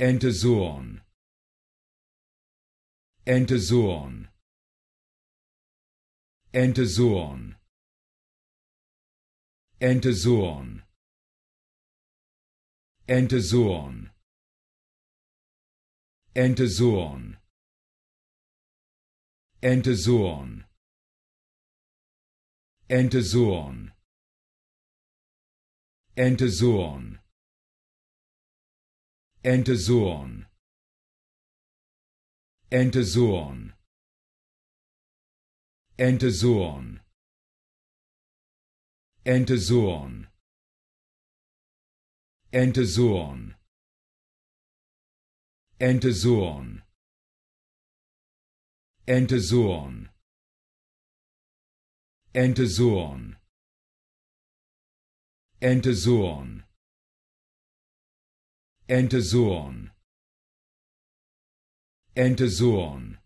Enter Zuon. Enter Zuon. Enter Zuon. Enter Zuon. Enter Zuon. Enter Zuon. Enter Zuon. Enter Zuon. Enter Zuon. Enter Zuon. Enter Zuon. Enter Zuon. Enter Zuon. Enter Zuon. Enter Zuon. Enter Zuon. Enter Zuon. Enter Zuon. Enter